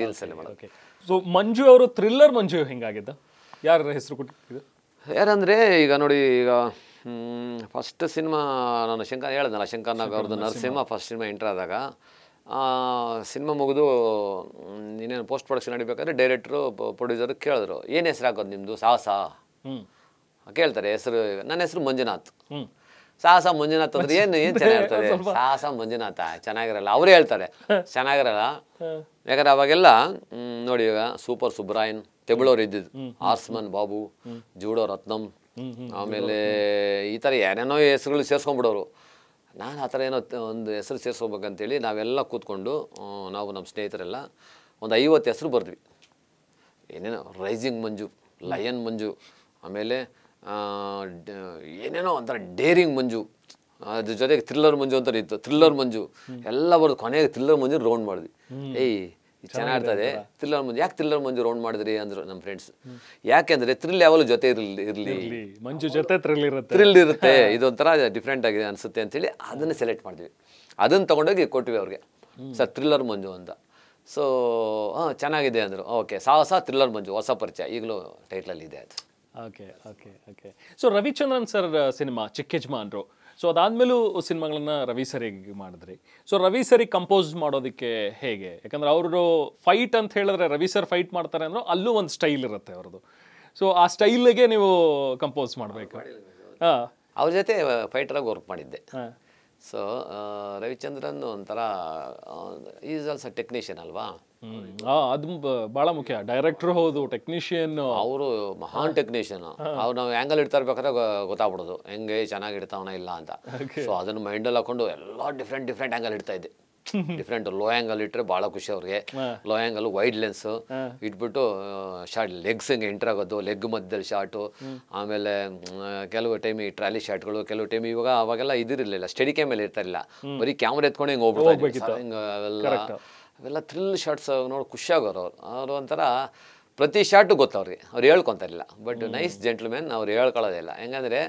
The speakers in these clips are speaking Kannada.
ರೀಲ್ಸ್ ಅಲ್ಲಿ ಸೊ ಮಂಜು ಅವರು ಥ್ರಿಲ್ಲರ್ ಮಂಜು ಹೆಂಗಾಗಿದ್ದ ಯಾರ ಹೆಸರು ಕೊಟ್ಟಿದ್ದು ಯಾರಂದರೆ ಈಗ ನೋಡಿ ಈಗ ಫಸ್ಟ್ ಸಿನಿಮಾ ನಾನು ಶಂಕರ್ ಶಂಕರ್ ನಾಗ್ ಅವ್ರದ್ದು ನರಸಿಂಹ ಫಸ್ಟ್ ಸಿನಿಮಾ ಎಂಟ್ರ್ ಆದಾಗ ಸಿನಿಮಾ ಮುಗಿದು ಇನ್ನೇನು ಪೋಸ್ಟ್ ಪ್ರೊಡಕ್ಷನ್ ನಡಿಬೇಕಾದ್ರೆ ಡೈರೆಕ್ಟ್ರು ಪ್ರೊಡ್ಯೂಸರ್ ಕೇಳಿದ್ರು ಏನು ಹೆಸರು ಆಗೋದು ನಿಮ್ಮದು ಸಾಹಸ ಕೇಳ್ತಾರೆ ಹೆಸರು ನನ್ನ ಹೆಸರು ಮಂಜುನಾಥ್ ಸಾಹಸ ಮಂಜುನಾಥ್ ಅಂದ್ರೆ ಏನು ಏನು ಚೆನ್ನಾಗಿರ್ತದೆ ಸಾಹಸ ಮಂಜುನಾಥ ಚೆನ್ನಾಗಿರಲ್ಲ ಅವರೇ ಹೇಳ್ತಾರೆ ಚೆನ್ನಾಗಿರಲ್ಲ ಯಾಕಂದ್ರೆ ಅವಾಗೆಲ್ಲ ನೋಡಿ ಇವಾಗ ಸೂಪರ್ ಸುಬ್ರಾಯನ್ ತೆಬಳೋರು ಇದ್ದಿದ್ ಆಸ್ಮನ್ ಬಾಬು ಜೂಡೋ ರತ್ನಂ ಆಮೇಲೆ ಈ ತರ ಏನೇನೋ ಹೆಸರುಗಳು ಸೇರ್ಸ್ಕೊಂಡ್ಬಿಡೋರು ನಾನು ಆ ಥರ ಏನೋ ಒಂದು ಹೆಸರು ಸೇರಿಸ್ಕೋಬೇಕಂತೇಳಿ ನಾವೆಲ್ಲ ಕೂತ್ಕೊಂಡು ನಾವು ನಮ್ಮ ಸ್ನೇಹಿತರೆಲ್ಲ ಒಂದು ಐವತ್ತು ಹೆಸರು ಬರೆದ್ವಿ ಏನೇನೋ ರೈಸಿಂಗ್ ಮಂಜು ಲಯನ್ ಮಂಜು ಆಮೇಲೆ ಏನೇನೋ ಒಂಥರ ಡೇರಿಂಗ್ ಮಂಜು ಅದ್ರ ಜೊತೆಗೆ ಥ್ರಿಲ್ಲರ್ ಮಂಜು ಅಂತ ಇತ್ತು ಥ್ರಿಲ್ಲರ್ ಮಂಜು ಎಲ್ಲ ಬರೋದು ಕೊನೆಗೆ ಥ್ರಿಲ್ಲರ್ ಮಂಜು ರೌಂಡ್ ಮಾಡಿದ್ವಿ ಏಯ್ ಚೆನ್ನಾಗಿರ್ತದೆ ಥ್ರಿಲ್ಲರ್ ಮಂಜು ಯಾಕೆ ಥ್ರಿಲ್ಲರ್ ಮಂಜು ರೌಂಡ್ ಮಾಡಿದ್ರಿ ಅಂದ್ರು ನಮ್ಮ ಫ್ರೆಂಡ್ಸ್ ಯಾಕೆಂದ್ರೆ ಥ್ರಿಲ್ ಯಾವಾಗಲೂ ಜೊತೆ ಇರಲಿ ಇರಲಿ ಮಂಜು ಜೊತೆ ಥ್ರಿಲ್ ಇರುತ್ತೆ ಥ್ರಿಲ್ ಇರುತ್ತೆ ಇದೊಂಥರ ಡಿಫ್ರೆಂಟ್ ಆಗಿದೆ ಅನಿಸುತ್ತೆ ಅಂತೇಳಿ ಅದನ್ನು ಸೆಲೆಕ್ಟ್ ಮಾಡಿದ್ವಿ ಅದನ್ನು ತೊಗೊಂಡೋಗಿ ಕೊಟ್ವಿ ಅವ್ರಿಗೆ ಸರ್ ಥ್ರಿಲ್ಲರ್ ಮಂಜು ಅಂತ ಸೊ ಹಾಂ ಚೆನ್ನಾಗಿದೆ ಅಂದರು ಓಕೆ ಸಾಹಸ ಥ್ರಿಲ್ಲರ್ ಮಂಜು ಹೊಸ ಪರಿಚಯ ಈಗಲೂ ಟೈಟ್ಲಲ್ಲಿ ಇದೆ ಅದು okay okay okay so Ravichandran sir cinema ಯಜಮಾನ್ರು ಸೊ ಅದಾದಮೇಲೂ ಸಿನಿಮಾಗಳನ್ನ ರವಿ ಸರಿಗೆ ಮಾಡಿದ್ರಿ ಸೊ ರವಿ ಸರಿ ಕಂಪೋಸ್ ಮಾಡೋದಕ್ಕೆ ಹೇಗೆ ಯಾಕಂದ್ರೆ ಅವರು ಫೈಟ್ ಅಂತ ಹೇಳಿದ್ರೆ ರವಿ ಸರ್ ಫೈಟ್ ಮಾಡ್ತಾರೆ ಅಂದ್ರೆ ಅಲ್ಲೂ ಒಂದು ಸ್ಟೈಲ್ ಇರುತ್ತೆ ಅವ್ರದ್ದು ಸೊ ಆ ಸ್ಟೈಲಿಗೆ ನೀವು ಕಂಪೋಸ್ ಮಾಡಬೇಕು ಹಾಂ ಅವ್ರ ಜೊತೆ ಫೈಟ್ರಾಗಿ ವರ್ಕ್ ಮಾಡಿದ್ದೆ ಸೊ ರವಿಚಂದ್ರನ್ uh, ಒಂಥರ ಈಸ್ ಆಲ್ಸ್ ಟೆಕ್ನಿಷಿಯನ್ ಅಲ್ವಾ ಅದು ಬಹಳ ಮುಖ್ಯ ಡೈರೆಕ್ಟರ್ ಹೌದು ಟೆಕ್ನಿಷಿಯನ್ ಅವರು ಮಹಾನ್ ಟೆಕ್ನಿಷಿಯನ್ ಅವ್ರು ನಾವು ಆ್ಯಂಗಲ್ ಇಡ್ತಾ ಇರ್ಬೇಕಾದ್ರೆ ಗೊತ್ತಾಗ್ಬಿಡೋದು ಹೆಂಗೆ ಚೆನ್ನಾಗಿ ಇಡ್ತಾವನ ಇಲ್ಲ ಅಂತ ಸೊ ಅದನ್ನ ಮೈಂಡಲ್ಲಿ ಹಾಕೊಂಡು ಎಲ್ಲ ಡಿಫ್ರೆಂಟ್ ಡಿಫ್ರೆಂಟ್ ಆಂಗಲ್ ಇಡ್ತಾ ಇದ್ದೆ ಡಿಫ್ರೆಂಟ್ ಆ್ಯಂಗಲ್ ಇಟ್ಟರೆ ಭಾಳ ಖುಷಿ ಅವ್ರಿಗೆ ಆ್ಯಂಗಲ್ ವೈಡ್ ಲೆನ್ಸ್ ಇಟ್ಬಿಟ್ಟು ಶಾರ್ಟ್ ಲೆಗ್ಸ್ ಹಿಂಗೆ ಎಂಟರ್ ಆಗೋದು ಲೆಗ್ ಮಧ್ಯದಲ್ಲಿ ಶಾರ್ಟು ಆಮೇಲೆ ಕೆಲವು ಟೈಮ್ ಈ ಟ್ರಾಲಿ ಶಾರ್ಟ್ಗಳು ಕೆಲವು ಟೈಮ್ ಇವಾಗ ಅವಾಗೆಲ್ಲ ಇದಿರಲಿಲ್ಲ ಸ್ಟಡಿ ಕ್ಯಾಮ್ ಮೇಲೆ ಇರ್ತಾರಿಲ್ಲ ಬರೀ ಕ್ಯಾಮ್ರಾ ಎತ್ಕೊಂಡು ಹಿಂಗೆ ಹೋಗ್ಬಿಟ್ಟು ಅವೆಲ್ಲ ಅವೆಲ್ಲ ಥ್ರಿಲ್ ಶಾರ್ಟ್ಸ್ ನೋಡಿ ಖುಷಿಯಾಗೋರು ಅವ್ರು ಅವರು ಒಂಥರ ಪ್ರತಿ ಶಾರ್ಟು ಗೊತ್ತವ್ರಿಗೆ ಅವ್ರು ಹೇಳ್ಕೊತಾರಿಲ್ಲ ಬಟ್ ನೈಸ್ ಜೆಂಟ್ಲ್ಮೆನ್ ಅವ್ರು ಹೇಳ್ಕೊಳ್ಳೋದೇ ಇಲ್ಲ ಹೆಂಗಂದ್ರೆ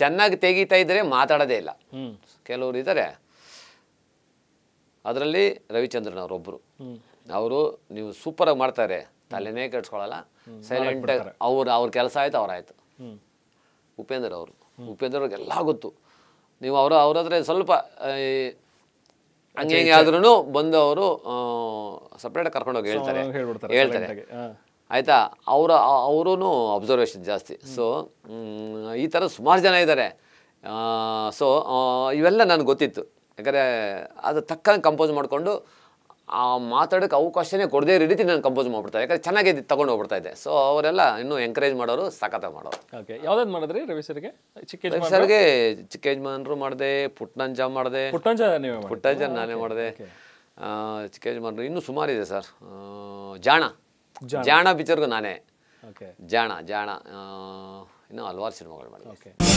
ಚೆನ್ನಾಗಿ ತೆಗಿತಾ ಇದ್ದರೆ ಮಾತಾಡೋದೇ ಇಲ್ಲ ಕೆಲವ್ರು ಇದ್ದಾರೆ ಅದರಲ್ಲಿ ರವಿಚಂದ್ರನ್ ಅವರೊಬ್ಬರು ಅವರು ನೀವು ಸೂಪರ್ ಆಗಿ ಮಾಡ್ತಾರೆ ತಲೆನೇ ಕೆಡ್ಸ್ಕೊಳ್ಳಲ್ಲ ಸೈಲೆಂಟ್ ಅವ್ರ ಅವ್ರ ಕೆಲಸ ಆಯ್ತು ಅವ್ರಾಯ್ತು ಉಪೇಂದ್ರ ಅವರು ಉಪೇಂದ್ರ ಅವ್ರಿಗೆಲ್ಲ ಗೊತ್ತು ನೀವು ಅವರು ಹತ್ರ ಸ್ವಲ್ಪ ಹಂಗೆ ಹೆಂಗೆ ಆದ್ರೂ ಬಂದು ಅವರು ಸಪ್ರೇಟಾಗಿ ಕರ್ಕೊಂಡೋಗಿ ಹೇಳ್ತಾರೆ ಹೇಳ್ತಾರೆ ಆಯ್ತಾ ಅವರ ಅವರೂ ಅಬ್ಸರ್ವೇಷನ್ ಜಾಸ್ತಿ ಸೊ ಈ ಥರ ಸುಮಾರು ಜನ ಇದ್ದಾರೆ ಸೊ ಇವೆಲ್ಲ ನನಗೆ ಗೊತ್ತಿತ್ತು ಯಾಕಂದರೆ ಅದು ತಕ್ಕಂಗೆ ಕಂಪೋಸ್ ಮಾಡಿಕೊಂಡು ಆ ಮಾತಾಡೋಕ್ಕೆ ಅವಕಾಶನೇ ಕೊಡದೇ ರೀತಿ ನಾನು ಕಂಪೋಸ್ ಮಾಡಿಬಿಡ್ತಾರೆ ಯಾಕಂದರೆ ಚೆನ್ನಾಗಿ ತಗೊಂಡು ಹೋಗ್ಬಿಡ್ತಾ ಇದೆ ಸೊ ಅವರೆಲ್ಲ ಇನ್ನೂ ಎಂಕರೇಜ್ ಮಾಡೋರು ಸಖತ್ತಾಗಿ ಮಾಡೋರು ಓಕೆ ಯಾವ್ದಾದ್ರು ಮಾಡಿದ್ರಿ ರವಿ ಸರ್ಗೆ ಚಿಕ್ಕ ಸರ್ಗೆ ಚಿಕ್ಕ ಯಜಮಾನರು ಮಾಡಿದೆ ಜಾಮ್ ಮಾಡಿದೆ ಪುಟ್ಟಂಜ ಪುಟ್ಟಂಜ ನಾನೇ ಮಾಡಿದೆ ಚಿಕ್ಕ ಯಜಮಾನರು ಇನ್ನೂ ಸುಮಾರಿದೆ ಸರ್ ಜಾಣ ಜಾಣ ಪಿಕ್ಚರ್ಗೂ ನಾನೇ ಜಾಣ ಜಾಣ ಇನ್ನೂ ಹಲವಾರು ಸಿನಿಮಾಗಳು ಮಾಡಿದೆ